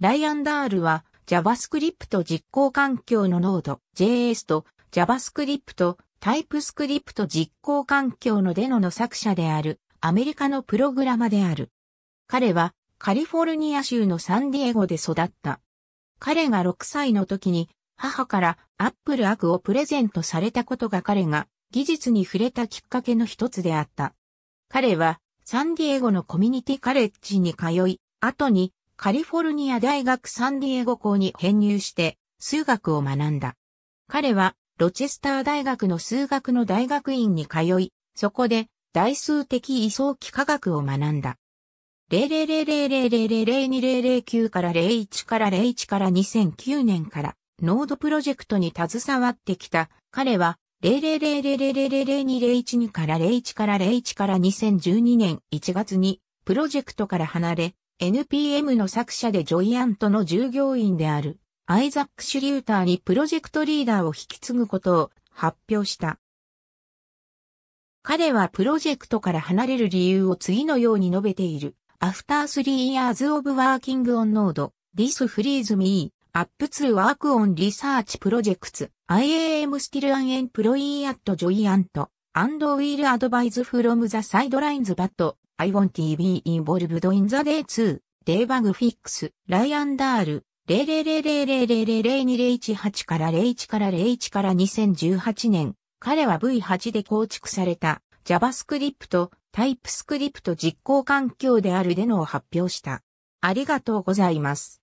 ライアンダールは JavaScript 実行環境のノード JS と JavaScript タイプスクリプト実行環境のデノの作者であるアメリカのプログラマである。彼はカリフォルニア州のサンディエゴで育った。彼が6歳の時に母からアップルアクをプレゼントされたことが彼が技術に触れたきっかけの一つであった。彼はサンディエゴのコミュニティカレッジに通い、後にカリフォルニア大学サンディエゴ校に編入して、数学を学んだ。彼は、ロチェスター大学の数学の大学院に通い、そこで、代数的位相幾何学を学んだ。0 0 0 0 0 0 0 0 0 9から01から01から2009年から、ノードプロジェクトに携わってきた、彼は、00000000201から01から01から2012年1月に、プロジェクトから離れ、NPM の作者でジョイアントの従業員であるアイザック・シュリューターにプロジェクトリーダーを引き継ぐことを発表した。彼はプロジェクトから離れる理由を次のように述べている。After three years of working on Node, this frees me up to work on research projects. I am still an employee at Joyant and will advise from the sidelines but I want to be involved in the day 2, debug fix, ライアンダール、00000002018から01から01から2018年、彼は V8 で構築された JavaScript、TypeScript 実行環境であるでのを発表した。ありがとうございます。